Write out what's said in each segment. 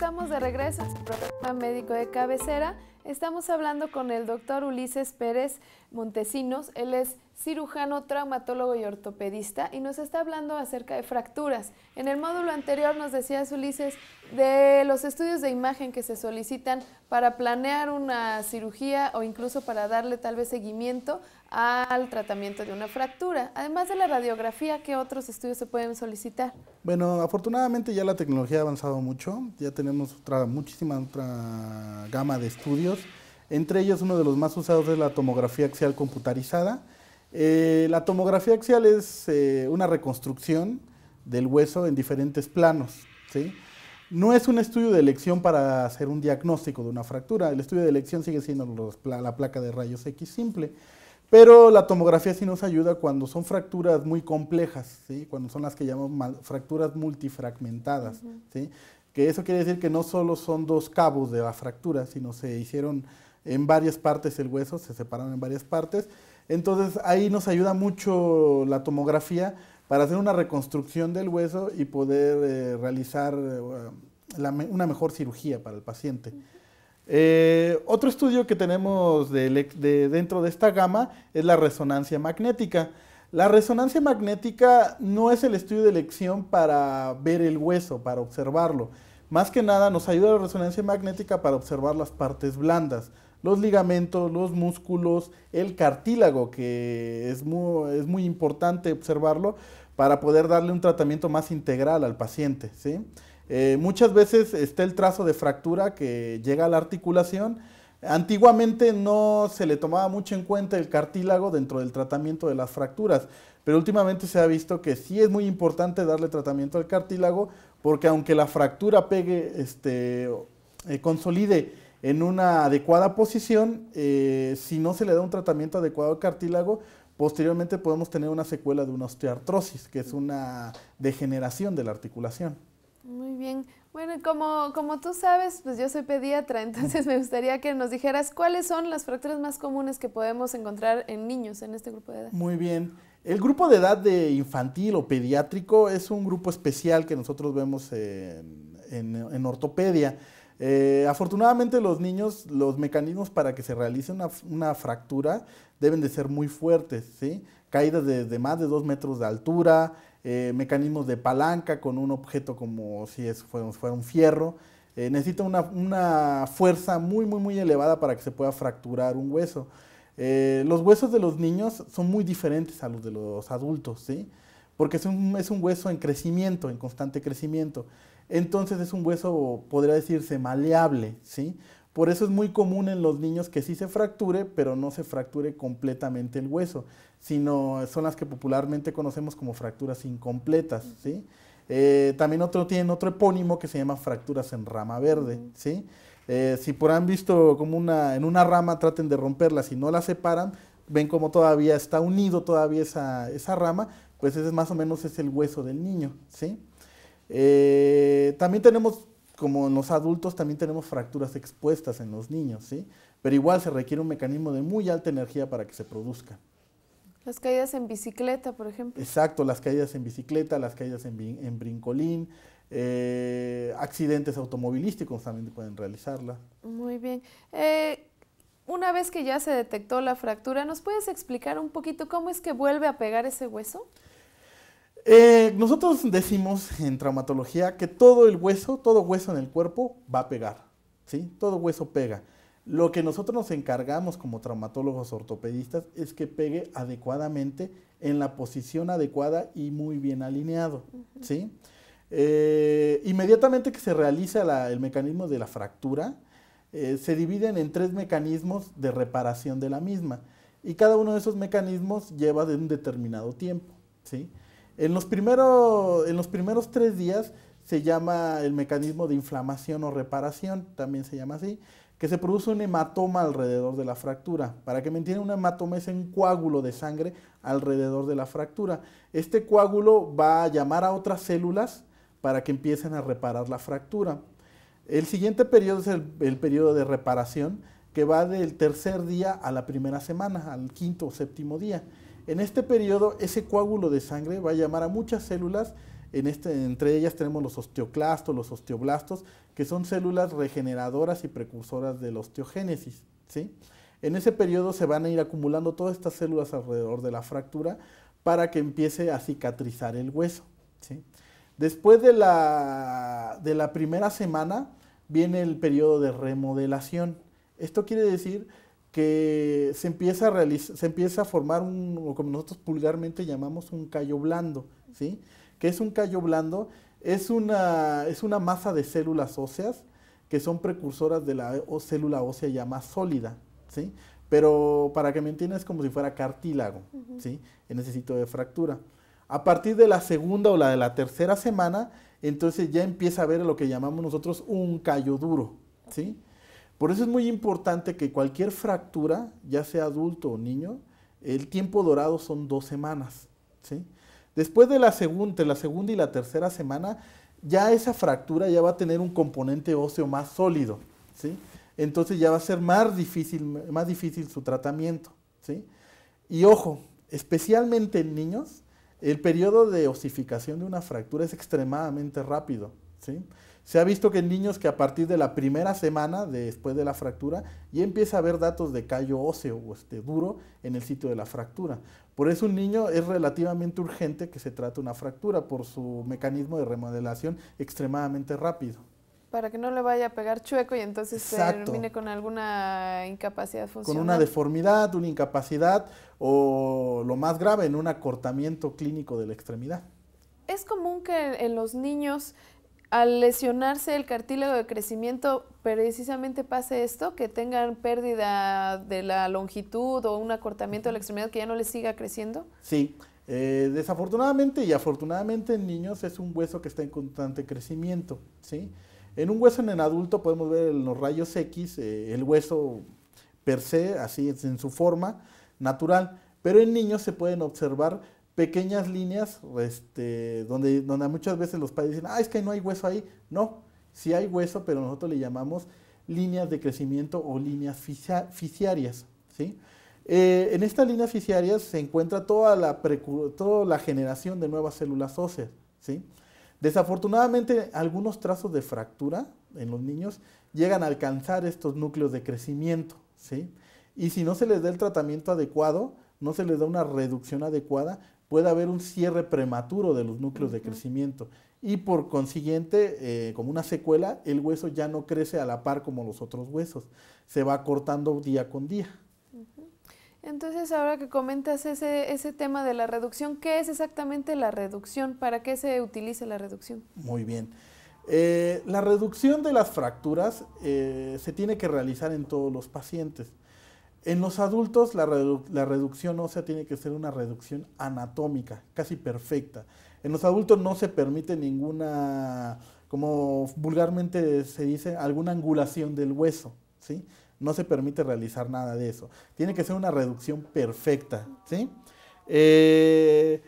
estamos de regreso a su programa médico de cabecera Estamos hablando con el doctor Ulises Pérez Montesinos. Él es cirujano, traumatólogo y ortopedista y nos está hablando acerca de fracturas. En el módulo anterior nos decías, Ulises, de los estudios de imagen que se solicitan para planear una cirugía o incluso para darle tal vez seguimiento al tratamiento de una fractura. Además de la radiografía, ¿qué otros estudios se pueden solicitar? Bueno, afortunadamente ya la tecnología ha avanzado mucho. Ya tenemos muchísima otra gama de estudios entre ellos, uno de los más usados es la tomografía axial computarizada. Eh, la tomografía axial es eh, una reconstrucción del hueso en diferentes planos. No es un estudio de elección para hacer un diagnóstico de una fractura. El estudio de elección sigue siendo la placa de rayos X simple. Pero la tomografía sí nos ayuda cuando son fracturas muy complejas, ¿sí? cuando son las que llamamos fracturas multifragmentadas. Que eso quiere decir que no solo son dos cabos de la fractura, sino se hicieron en varias partes el hueso, se separan en varias partes. Entonces ahí nos ayuda mucho la tomografía para hacer una reconstrucción del hueso y poder eh, realizar eh, una mejor cirugía para el paciente. Eh, otro estudio que tenemos dentro de esta gama es la resonancia magnética. La resonancia magnética no es el estudio de elección para ver el hueso, para observarlo. Más que nada nos ayuda la resonancia magnética para observar las partes blandas, los ligamentos, los músculos, el cartílago, que es muy, es muy importante observarlo para poder darle un tratamiento más integral al paciente. Eh, muchas veces está el trazo de fractura que llega a la articulación. Antiguamente no se le tomaba mucho en cuenta el cartílago dentro del tratamiento de las fracturas, pero últimamente se ha visto que sí es muy importante darle tratamiento al cartílago porque aunque la fractura pegue, este, eh, consolide en una adecuada posición, eh, si no se le da un tratamiento adecuado al cartílago, posteriormente podemos tener una secuela de una osteoartrosis, que es una degeneración de la articulación. Muy bien. Bueno, como, tú sabes, pues yo soy pediatra, entonces me gustaría que nos dijeras cuáles son las fracturas más comunes que podemos encontrar en niños en este grupo de edad. Muy bien. El grupo de edad de infantil o pediátrico es un grupo especial que nosotros vemos en ortopedia. Eh, afortunadamente los niños, los mecanismos para que se realice una, fractura deben de ser muy fuertes, caídas de, más de dos metros de altura, eh, mecanismos de palanca con un objeto como si fuera, un fierro. Eh, necesita una, fuerza muy, muy, muy elevada para que se pueda fracturar un hueso. los huesos de los niños son muy diferentes a los de los adultos, porque es un hueso en crecimiento, en constante crecimiento entonces es un hueso, podría decirse, maleable, ¿sí? Por eso es muy común en los niños que sí se fracture, pero no se fracture completamente el hueso, sino son las que popularmente conocemos como fracturas incompletas, ¿sí? Eh, también otro, tienen otro epónimo que se llama fracturas en rama verde, ¿sí? Eh, si por han visto como una, en una rama traten de romperla, si no la separan, ven como todavía está unido todavía esa, rama, pues ese es más o menos es el hueso del niño, ¿sí? Eh, también tenemos, como en los adultos, también tenemos fracturas expuestas en los niños, ¿sí? Pero igual se requiere un mecanismo de muy alta energía para que se produzca. Las caídas en bicicleta, por ejemplo. Exacto, las caídas en bicicleta, las caídas en, brincolín, eh, accidentes automovilísticos también pueden realizarla. Muy bien. Eh, una vez que ya se detectó la fractura, ¿nos puedes explicar un poquito cómo es que vuelve a pegar ese hueso? Eh, nosotros decimos en traumatología que todo el hueso, todo hueso en el cuerpo va a pegar, ¿sí? Todo hueso pega. Lo que nosotros nos encargamos como traumatólogos ortopedistas es que pegue adecuadamente en la posición adecuada y muy bien alineado, ¿sí? Eh, inmediatamente que se realiza el mecanismo de la fractura, eh, se dividen en tres mecanismos de reparación de la misma y cada uno de esos mecanismos lleva de un determinado tiempo, ¿sí? En los, primeros tres días se llama el mecanismo de inflamación o reparación, también se llama así, que se produce un hematoma alrededor de la fractura. Para que me un hematoma es un coágulo de sangre alrededor de la fractura. Este coágulo va a llamar a otras células para que empiecen a reparar la fractura. El siguiente periodo es el periodo de reparación, que va del tercer día a la primera semana, al quinto o séptimo día. En este periodo, ese coágulo de sangre va a llamar a muchas células, este, entre ellas tenemos los osteoclastos, los osteoblastos, que son células regeneradoras y precursoras de la osteogénesis. En ese periodo se van a ir acumulando todas estas células alrededor de la fractura para que empiece a cicatrizar el hueso. Después de la, de la primera semana viene el periodo de remodelación. Esto quiere decir que se empieza a, formar un, como nosotros vulgarmente llamamos, un callo blando, ¿sí? ¿Qué es un callo blando? Es una, es una masa de células óseas que son precursoras de la célula ósea ya más sólida, ¿sí? Pero para que me entiendas es como si fuera cartílago, ¿sí? En ese sitio de fractura. A partir de la segunda o la de la tercera semana, entonces ya empieza a haber lo que llamamos nosotros un callo duro, ¿sí? Por eso es muy importante que cualquier fractura, ya sea adulto o niño, el tiempo dorado son dos semanas. Después de la, segunda, la segunda y la tercera semana, ya esa fractura ya va a tener un componente óseo más sólido. Entonces ya va a ser más difícil, más difícil su tratamiento. Y ojo, especialmente en niños, el periodo de osificación de una fractura es extremadamente rápido. ¿sí? Se ha visto que en niños que a partir de la primera semana después de la fractura ya empieza a haber datos de callo óseo o este duro en el sitio de la fractura. Por eso un niño es relativamente urgente que se trate una fractura por su mecanismo de remodelación extremadamente rápido. Para que no le vaya a pegar chueco y entonces se termine con alguna incapacidad funcional. Con una deformidad, una incapacidad o lo más grave, en un acortamiento clínico de la extremidad. Es común que en los niños al lesionarse el cartílago de crecimiento, precisamente pase esto, que tengan pérdida de la longitud o un acortamiento de la extremidad que ya no les siga creciendo? Sí, eh, desafortunadamente y afortunadamente en niños es un hueso que está en constante crecimiento, ¿sí? En un hueso en el adulto podemos ver en los rayos X eh, el hueso per se, así es en su forma natural, pero en niños se pueden observar pequeñas líneas este, donde, donde muchas veces los padres dicen, ah, es que no hay hueso ahí. No, sí hay hueso, pero nosotros le llamamos líneas de crecimiento o líneas fisiarias. Eh, en estas líneas fisiarias se encuentra toda la, toda la generación de nuevas células óseas. ¿sí? Desafortunadamente, algunos trazos de fractura en los niños llegan a alcanzar estos núcleos de crecimiento. ¿sí? Y si no se les da el tratamiento adecuado, no se les da una reducción adecuada, puede haber un cierre prematuro de los núcleos de crecimiento y por consiguiente, eh, como una secuela, el hueso ya no crece a la par como los otros huesos, se va cortando día con día. Entonces, ahora que comentas ese, tema de la reducción, ¿qué es exactamente la reducción? ¿Para qué se utiliza la reducción? Muy bien. Eh, la reducción de las fracturas eh, se tiene que realizar en todos los pacientes. En los adultos la, la, reducción ósea tiene que ser una reducción anatómica, casi perfecta. En los adultos no se permite ninguna, como vulgarmente se dice, alguna angulación del hueso, ¿sí? No se permite realizar nada de eso. Tiene que ser una reducción perfecta, ¿sí? Eh,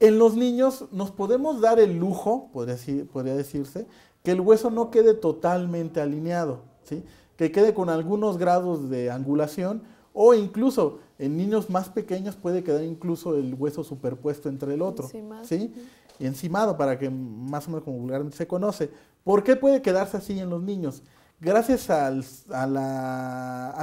en los niños nos podemos dar el lujo, podría, podría decirse, que el hueso no quede totalmente alineado, ¿sí? que quede con algunos grados de angulación o incluso en niños más pequeños puede quedar incluso el hueso superpuesto entre el otro, ¿sí? encimado para que más o menos como vulgarmente se conoce. ¿Por qué puede quedarse así en los niños? Gracias al,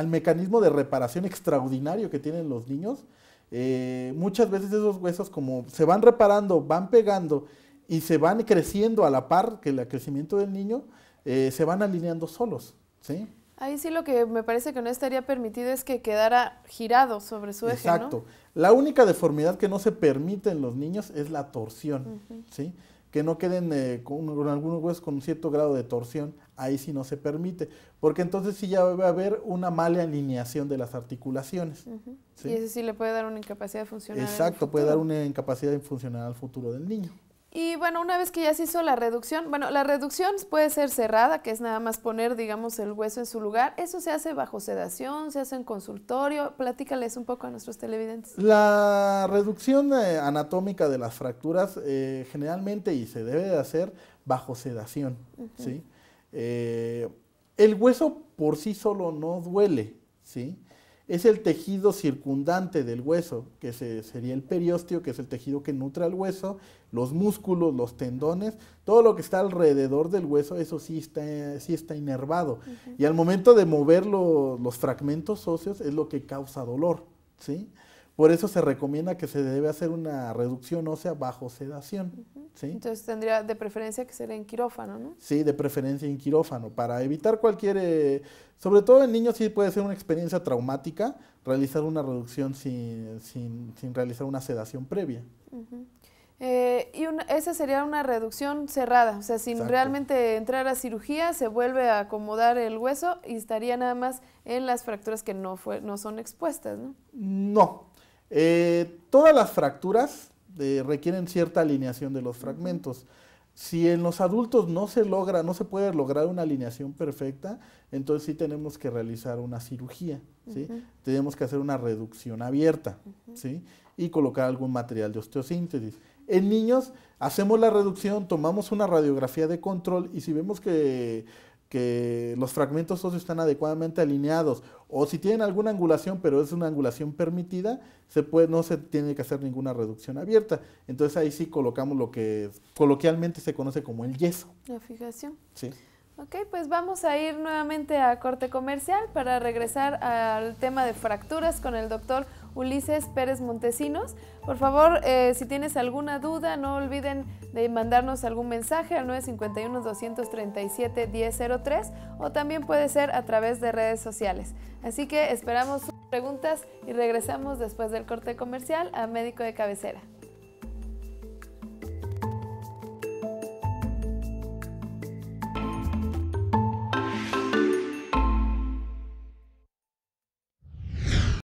mecanismo de reparación extraordinario que tienen los niños, eh, muchas veces esos huesos como se van reparando, van pegando y se van creciendo a la par que el crecimiento del niño, eh, se van alineando solos, ¿sí? Ahí sí lo que me parece que no estaría permitido es que quedara girado sobre su eje, Exacto. La única deformidad que no se permite en los niños es la torsión, ¿sí? Que no queden eh, con, algunos huesos con un cierto grado de torsión, ahí sí no se permite, porque entonces sí ya va a haber una mala alineación de las articulaciones. Y eso sí le puede dar una incapacidad funcional. Exacto, puede dar una incapacidad funcional al futuro del niño. Y bueno, una vez que ya se hizo la reducción, bueno, la reducción puede ser cerrada, que es nada más poner, digamos, el hueso en su lugar. Eso se hace bajo sedación, se hace en consultorio. Platícales un poco a nuestros televidentes. La reducción eh, anatómica de las fracturas eh, generalmente y se debe de hacer bajo sedación, ¿sí? Eh, el hueso por sí solo no duele, ¿sí? es el tejido circundante del hueso, que se, sería el periósteo, que es el tejido que nutre al hueso, los músculos, los tendones, todo lo que está alrededor del hueso, eso sí está, está inervado. Y al momento de mover los fragmentos óseos es lo que causa dolor, ¿sí? Por eso se recomienda que se debe hacer una reducción ósea bajo sedación. Entonces tendría de preferencia que ser en quirófano, ¿no? Sí, de preferencia en quirófano, para evitar cualquier, eh, sobre todo en niños sí puede ser una experiencia traumática realizar una reducción sin, realizar una sedación previa. Eh, y esa sería una reducción cerrada, o sea, sin realmente entrar a cirugía, se vuelve a acomodar el hueso y estaría nada más en las fracturas que no, fue, no son expuestas, ¿no? No, eh, todas las fracturas eh, requieren cierta alineación de los fragmentos. Si en los adultos no se logra, no se puede lograr una alineación perfecta, entonces sí tenemos que realizar una cirugía, ¿sí? Tenemos que hacer una reducción abierta, ¿sí? Y colocar algún material de osteosíntesis. En niños hacemos la reducción, tomamos una radiografía de control y si vemos que que los fragmentos óseos están adecuadamente alineados o si tienen alguna angulación, pero es una angulación permitida, se puede, no se tiene que hacer ninguna reducción abierta. Entonces ahí sí colocamos lo que coloquialmente se conoce como el yeso. La fijación. Sí. Ok, pues vamos a ir nuevamente a corte comercial para regresar al tema de fracturas con el doctor Ulises Pérez Montesinos. Por favor, eh, si tienes alguna duda, no olviden de mandarnos algún mensaje al 951-237-1003 o también puede ser a través de redes sociales. Así que esperamos sus preguntas y regresamos después del corte comercial a Médico de Cabecera.